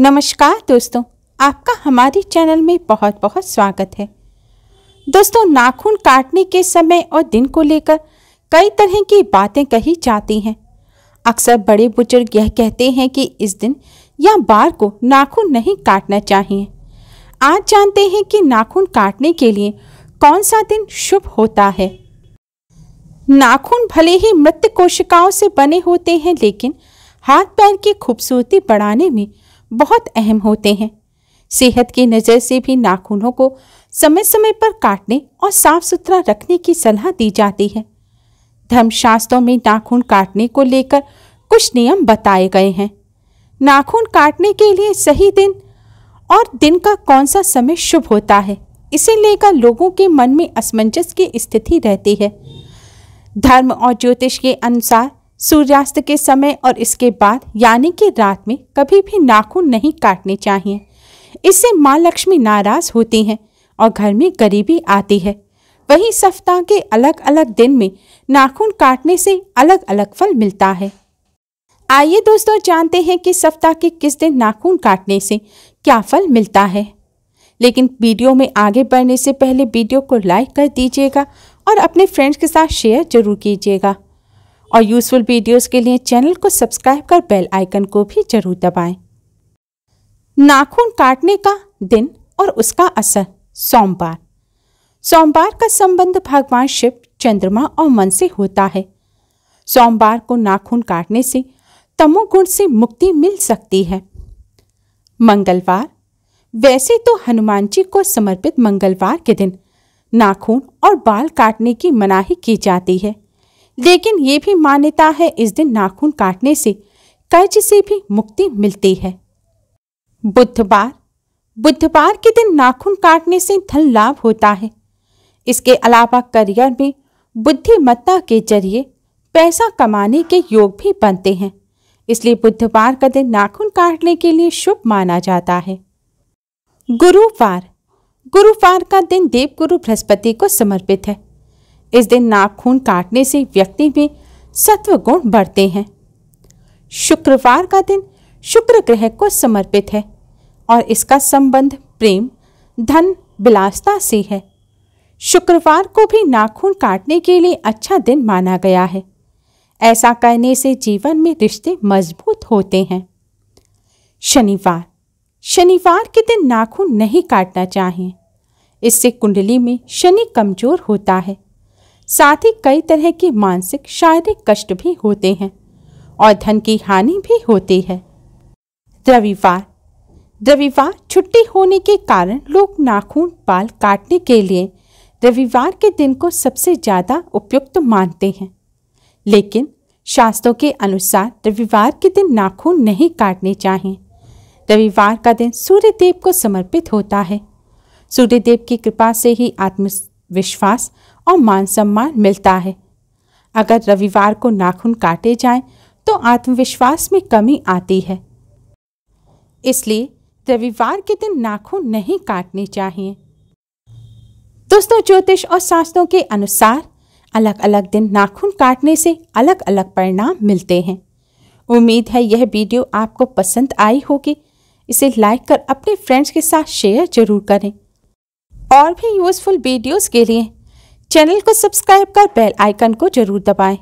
नमस्कार दोस्तों आपका हमारे चैनल में बहुत बहुत स्वागत है दोस्तों नाखून काटने के समय और दिन को लेकर कई तरह की बातें कही जाती हैं अक्सर बड़े बुजुर्ग यह कहते हैं कि इस दिन या बार को नाखून नहीं काटना चाहिए आज जानते हैं कि नाखून काटने के लिए कौन सा दिन शुभ होता है नाखून भले ही मृत कोशिकाओं से बने होते हैं लेकिन हाथ पैर की खूबसूरती बढ़ाने में बहुत अहम होते हैं सेहत की नज़र से भी नाखूनों को समय समय पर काटने और साफ सुथरा रखने की सलाह दी जाती है धर्मशास्त्रों में नाखून काटने को लेकर कुछ नियम बताए गए हैं नाखून काटने के लिए सही दिन और दिन का कौन सा समय शुभ होता है इसे लेकर लोगों के मन में असमंजस की स्थिति रहती है धर्म और ज्योतिष के अनुसार सूर्यास्त के समय और इसके बाद यानी कि रात में कभी भी नाखून नहीं काटने चाहिए इससे माँ लक्ष्मी नाराज होती हैं और घर में गरीबी आती है वही सप्ताह के अलग अलग दिन में नाखून काटने से अलग अलग फल मिलता है आइए दोस्तों जानते हैं कि सप्ताह के किस दिन नाखून काटने से क्या फल मिलता है लेकिन वीडियो में आगे बढ़ने से पहले वीडियो को लाइक कर दीजिएगा और अपने फ्रेंड्स के साथ शेयर जरूर कीजिएगा और यूज़फुल वीडियोस के लिए चैनल को सब्सक्राइब कर बेल आइकन को भी जरूर दबाएं। नाखून काटने का दिन और उसका असर सोमवार सोमवार का संबंध भगवान शिव चंद्रमा और मन से होता है सोमवार को नाखून काटने से तमोगुण से मुक्ति मिल सकती है मंगलवार वैसे तो हनुमान जी को समर्पित मंगलवार के दिन नाखून और बाल काटने की मनाही की जाती है लेकिन ये भी मान्यता है इस दिन नाखून काटने से कर्ज से भी मुक्ति मिलती है बुधवार बुधवार के दिन नाखून काटने से धन लाभ होता है इसके अलावा करियर में बुद्धिमत्ता के जरिए पैसा कमाने के योग भी बनते हैं इसलिए बुधवार का दिन नाखून काटने के लिए शुभ माना जाता है गुरुवार गुरुवार का दिन देवगुरु बृहस्पति को समर्पित है इस दिन नाखून काटने से व्यक्ति में सत्व गुण बढ़ते हैं शुक्रवार का दिन शुक्र ग्रह को समर्पित है और इसका संबंध प्रेम धन बिलासता से है शुक्रवार को भी नाखून काटने के लिए अच्छा दिन माना गया है ऐसा करने से जीवन में रिश्ते मजबूत होते हैं शनिवार शनिवार के दिन नाखून नहीं काटना चाहिए इससे कुंडली में शनि कमजोर होता है साथ ही कई तरह के मानसिक शारीरिक कष्ट भी होते हैं और धन की हानि भी होती है रविवार रविवार छुट्टी होने के कारण लोग नाखून बाल काटने के लिए रविवार के दिन को सबसे ज़्यादा उपयुक्त मानते हैं लेकिन शास्त्रों के अनुसार रविवार के दिन नाखून नहीं काटने चाहिए रविवार का दिन सूर्यदेव को समर्पित होता है सूर्यदेव की कृपा से ही आत्मविश्वास और मान सम्मान मिलता है अगर रविवार को नाखून काटे जाएं तो आत्मविश्वास में कमी आती है इसलिए रविवार के दिन नाखून नहीं काटने चाहिए दोस्तों ज्योतिष और शास्त्रों के अनुसार अलग अलग दिन नाखून काटने से अलग अलग परिणाम मिलते हैं उम्मीद है यह वीडियो आपको पसंद आई होगी इसे लाइक कर अपने फ्रेंड्स के साथ शेयर जरूर करें और भी यूज़फुल वीडियोस के लिए चैनल को सब्सक्राइब कर बेल आइकन को जरूर दबाएं।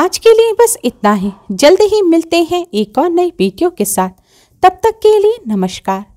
आज के लिए बस इतना ही जल्द ही मिलते हैं एक और नई वीडियो के साथ तब तक के लिए नमस्कार